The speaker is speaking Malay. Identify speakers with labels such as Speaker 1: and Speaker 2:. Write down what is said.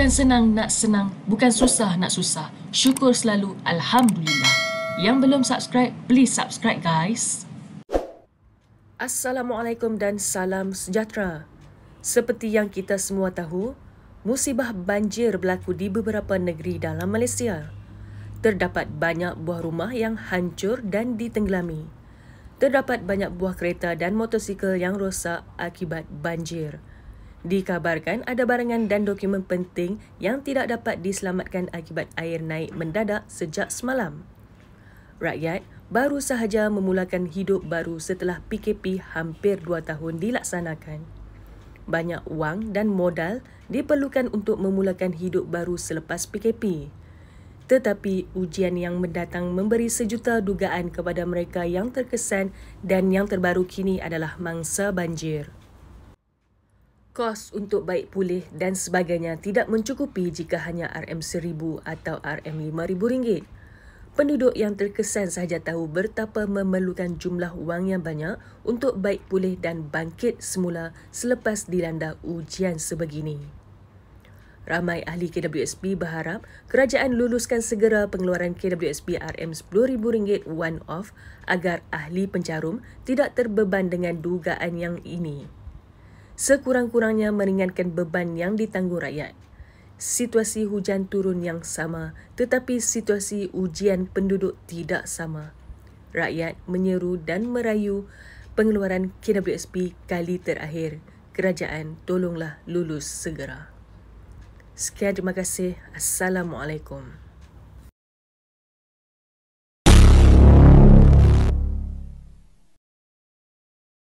Speaker 1: bukan senang nak senang, bukan susah nak susah. Syukur selalu, Alhamdulillah. Yang belum subscribe, please subscribe guys.
Speaker 2: Assalamualaikum dan salam sejahtera. Seperti yang kita semua tahu, musibah banjir berlaku di beberapa negeri dalam Malaysia. Terdapat banyak buah rumah yang hancur dan ditenggelami. Terdapat banyak buah kereta dan motosikal yang rosak akibat banjir. Dikabarkan ada barangan dan dokumen penting yang tidak dapat diselamatkan akibat air naik mendadak sejak semalam. Rakyat baru sahaja memulakan hidup baru setelah PKP hampir dua tahun dilaksanakan. Banyak wang dan modal diperlukan untuk memulakan hidup baru selepas PKP. Tetapi ujian yang mendatang memberi sejuta dugaan kepada mereka yang terkesan dan yang terbaru kini adalah mangsa banjir kos untuk baik pulih dan sebagainya tidak mencukupi jika hanya RM1000 atau RM5000 ringgit. Penduduk yang terkesan sahaja tahu bertapa memerlukan jumlah wang yang banyak untuk baik pulih dan bangkit semula selepas dilanda ujian sebegini. Ramai ahli KWSP berharap kerajaan luluskan segera pengeluaran KWSP RM10,000 one-off agar ahli pencarum tidak terbeban dengan dugaan yang ini sekurang-kurangnya meringankan beban yang ditanggung rakyat. Situasi hujan turun yang sama tetapi situasi ujian penduduk tidak sama. Rakyat menyeru dan merayu pengeluaran KWSP kali terakhir. Kerajaan tolonglah lulus segera. Sekian terima kasih. Assalamualaikum.